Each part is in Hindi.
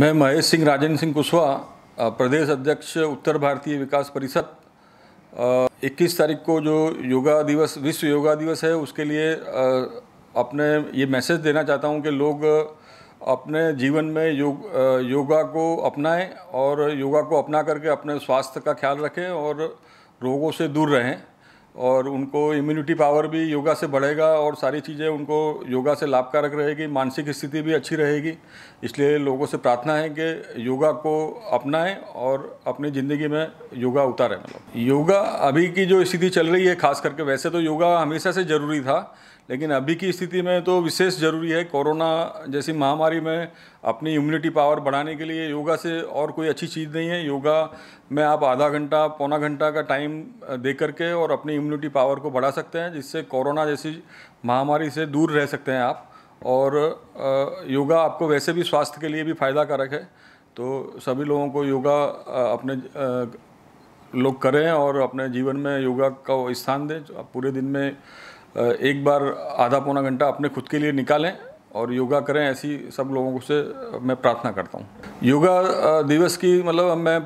मैं महेश सिंह राजेंद्र सिंह कुशवाहा प्रदेश अध्यक्ष उत्तर भारतीय विकास परिषद 21 तारीख को जो योगा दिवस विश्व योगा दिवस है उसके लिए अपने ये मैसेज देना चाहता हूँ कि लोग अपने जीवन में योग योगा को अपनाएं और योगा को अपना करके अपने स्वास्थ्य का ख्याल रखें और रोगों से दूर रहें और उनको इम्यूनिटी पावर भी योगा से बढ़ेगा और सारी चीज़ें उनको योगा से लाभकारक रहेगी मानसिक स्थिति भी अच्छी रहेगी इसलिए लोगों से प्रार्थना है कि योगा को अपनाएं और अपनी ज़िंदगी में योगा उतारें मतलब योगा अभी की जो स्थिति चल रही है खास करके वैसे तो योगा हमेशा से ज़रूरी था लेकिन अभी की स्थिति में तो विशेष ज़रूरी है कोरोना जैसी महामारी में अपनी इम्यूनिटी पावर बढ़ाने के लिए योगा से और कोई अच्छी चीज़ नहीं है योगा में आप आधा घंटा पौना घंटा का टाइम दे करके और अपनी इम्यूनिटी पावर को बढ़ा सकते हैं जिससे कोरोना जैसी महामारी से दूर रह सकते हैं आप और योगा आपको वैसे भी स्वास्थ्य के लिए भी फ़ायदाकारक है तो सभी लोगों को योगा अपने लोग करें और अपने जीवन में योगा का स्थान दें पूरे दिन में एक बार आधा पौना घंटा अपने खुद के लिए निकालें और योगा करें ऐसी सब लोगों से मैं प्रार्थना करता हूँ योगा दिवस की मतलब मैं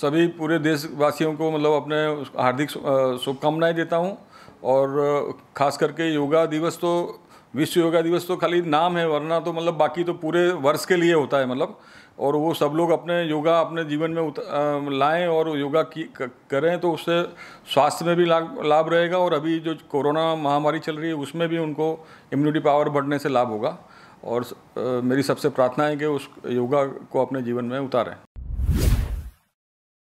सभी पूरे देशवासियों को मतलब अपने हार्दिक शुभकामनाएँ देता हूँ और ख़ास करके योगा दिवस तो विश्व योगा दिवस तो खाली नाम है वरना तो मतलब बाकी तो पूरे वर्ष के लिए होता है मतलब और वो सब लोग अपने योगा अपने जीवन में उत, लाएं और योगा की करें तो उससे स्वास्थ्य में भी लाभ लाभ रहेगा और अभी जो कोरोना महामारी चल रही है उसमें भी उनको इम्यूनिटी पावर बढ़ने से लाभ होगा और मेरी सबसे प्रार्थना है कि उस योगा को अपने जीवन में उतारें